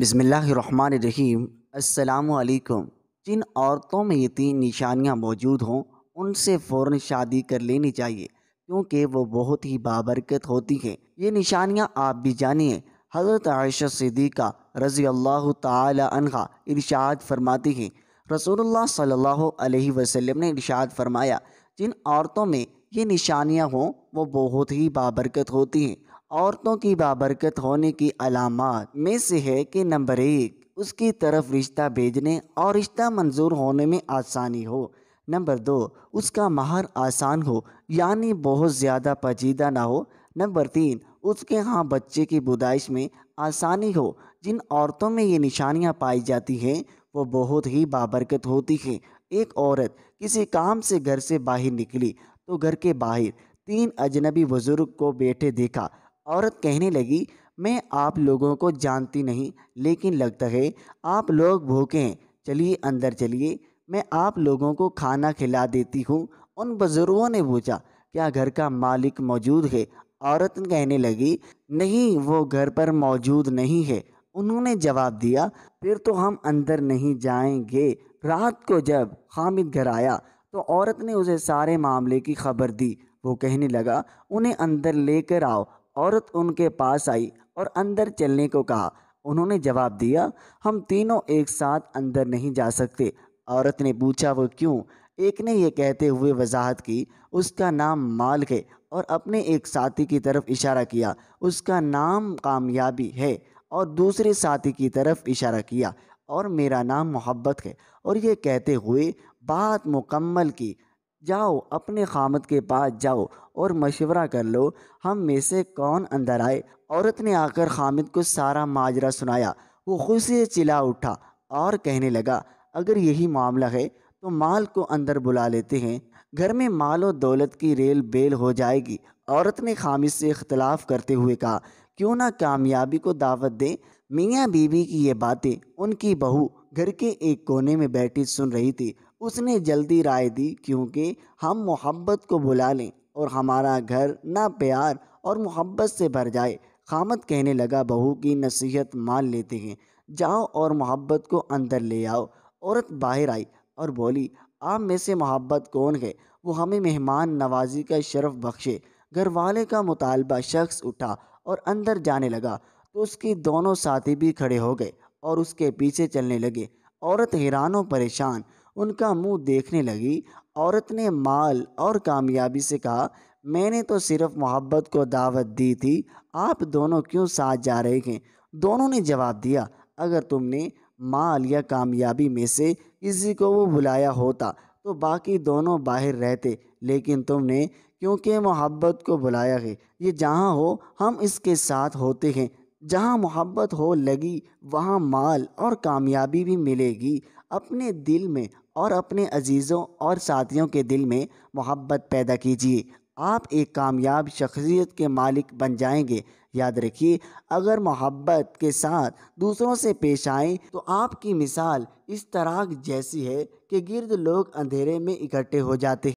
बसमीम जिन औरतों में ये तीन निशानियाँ मौजूद हों उनसे फ़ौर शादी कर लेनी चाहिए क्योंकि वो बहुत ही बाबरकत होती हैं ये निशानियाँ आप भी जानिए हज़रत आयशा सिद्दीक़ा रज़ी अल्लाह तहा इरशाद फरमाती हैं रसूलुल्लाह सल्लल्लाहु अलैहि वसल्लम ने इरशाद फरमाया जिन औरतों में ये निशानियाँ हों वो बहुत ही बाबरकत होती हैं औरतों की बाबरकत होने की अलामत में से है कि नंबर एक उसकी तरफ रिश्ता भेजने और रिश्ता मंजूर होने में आसानी हो नंबर दो उसका माहर आसान हो यानी बहुत ज़्यादा पचीदा ना हो नंबर तीन उसके यहाँ बच्चे की बुदाइश में आसानी हो जिन औरतों में ये निशानियाँ पाई जाती हैं वो बहुत ही बाबरकत होती हैं एक औरत किसी काम से घर से बाहर निकली तो घर के बाहर तीन अजनबी बुज़ुर्ग को बैठे देखा औरत कहने लगी मैं आप लोगों को जानती नहीं लेकिन लगता है आप लोग भूखे हैं चलिए अंदर चलिए मैं आप लोगों को खाना खिला देती हूँ उन बुज़ुर्गों ने पूछा क्या घर का मालिक मौजूद है औरत कहने लगी नहीं वो घर पर मौजूद नहीं है उन्होंने जवाब दिया फिर तो हम अंदर नहीं जाएंगे रात को जब हामिद घर आया तो औरत ने उसे सारे मामले की खबर दी वो कहने लगा उन्हें अंदर लेकर आओ औरत उनके पास आई और अंदर चलने को कहा उन्होंने जवाब दिया हम तीनों एक साथ अंदर नहीं जा सकते औरत ने पूछा वो क्यों एक ने यह कहते हुए वजाहत की उसका नाम मालिक है और अपने एक साथी की तरफ इशारा किया उसका नाम कामयाबी है और दूसरे साथी की तरफ इशारा किया और मेरा नाम मोहब्बत है और ये कहते हुए बात मुकम्मल की जाओ अपने खामद के पास जाओ और मशवरा कर लो हम में से कौन अंदर आए औरत ने आकर खामिद को सारा माजरा सुनाया वो खुशी से चिल्ला उठा और कहने लगा अगर यही मामला है तो माल को अंदर बुला लेते हैं घर में माल और दौलत की रेल बेल हो जाएगी औरत ने खामिद से इख्तलाफ करते हुए कहा क्यों ना कामयाबी को दावत दें मियाँ बीबी की ये बातें उनकी बहू घर के एक कोने में बैठी सुन रही थी उसने जल्दी राय दी क्योंकि हम मोहब्बत को बुला लें और हमारा घर ना प्यार और मोहब्बत से भर जाए खामत कहने लगा बहू की नसीहत मान लेते हैं जाओ और मोहब्बत को अंदर ले आओ औरत बाहर आई और बोली आप में से मोहब्बत कौन है वो हमें मेहमान नवाजी का शरफ बख्शे घर वाले का मुतालबा शख्स उठा और अंदर जाने लगा तो उसकी दोनों साथी भी खड़े हो गए और उसके पीछे चलने लगे औरत हैरान परेशान उनका मुंह देखने लगी औरत ने माल और कामयाबी से कहा मैंने तो सिर्फ मोहब्बत को दावत दी थी आप दोनों क्यों साथ जा रहे हैं दोनों ने जवाब दिया अगर तुमने माल या कामयाबी में से किसी को वो बुलाया होता तो बाकी दोनों बाहर रहते लेकिन तुमने क्योंकि मोहब्बत को बुलाया है ये जहाँ हो हम इसके साथ होते हैं जहाँ मोहब्बत हो लगी वहाँ माल और कामयाबी भी मिलेगी अपने दिल में और अपने अजीज़ों और साथियों के दिल में मोहब्बत पैदा कीजिए आप एक कामयाब शख्सियत के मालिक बन जाएंगे याद रखिए अगर मोहब्बत के साथ दूसरों से पेश आए तो आपकी मिसाल इस तरह जैसी है कि गिर्द लोग अंधेरे में इकट्ठे हो जाते हैं